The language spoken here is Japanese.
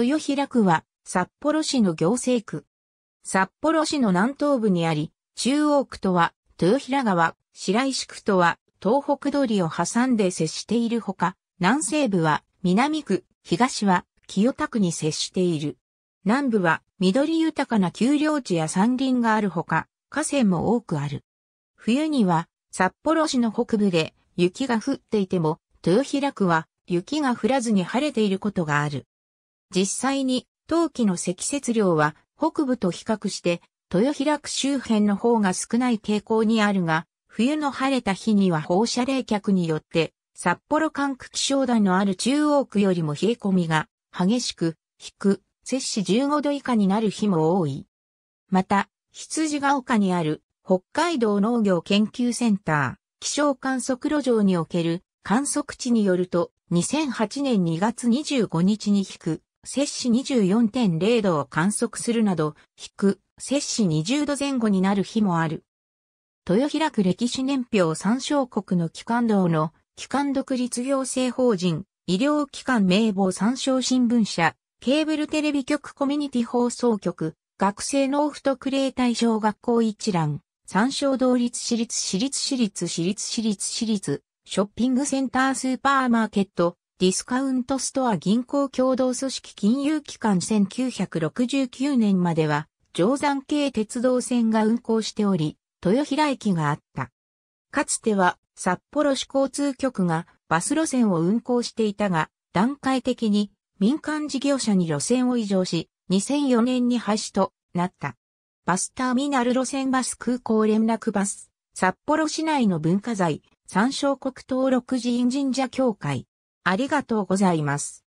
豊平区は札幌市の行政区。札幌市の南東部にあり、中央区とは豊平川、白石区とは東北通りを挟んで接しているほか、南西部は南区、東は清田区に接している。南部は緑豊かな丘陵地や山林があるほか、河川も多くある。冬には札幌市の北部で雪が降っていても、豊平区は雪が降らずに晴れていることがある。実際に冬季の積雪量は北部と比較して豊平区周辺の方が少ない傾向にあるが、冬の晴れた日には放射冷却によって札幌管区気象台のある中央区よりも冷え込みが激しく、低く、摂氏15度以下になる日も多い。また、羊が丘にある北海道農業研究センター気象観測路上における観測値によると2008年2月25日に低く、摂氏24.0度を観測するなど、低、摂氏20度前後になる日もある。豊平区歴史年表参照国の機関道の、機関独立行政法人、医療機関名簿参照新聞社、ケーブルテレビ局コミュニティ放送局、学生納付特例対象学校一覧、参照同立私立私立私立私立私立、ショッピングセンタースーパーマーケット、ディスカウントストア銀行共同組織金融機関1969年までは、定山系鉄道線が運行しており、豊平駅があった。かつては、札幌市交通局がバス路線を運行していたが、段階的に民間事業者に路線を移譲し、2004年に廃止となった。バスターミナル路線バス空港連絡バス、札幌市内の文化財、参照国登録寺院神社協会、ありがとうございます。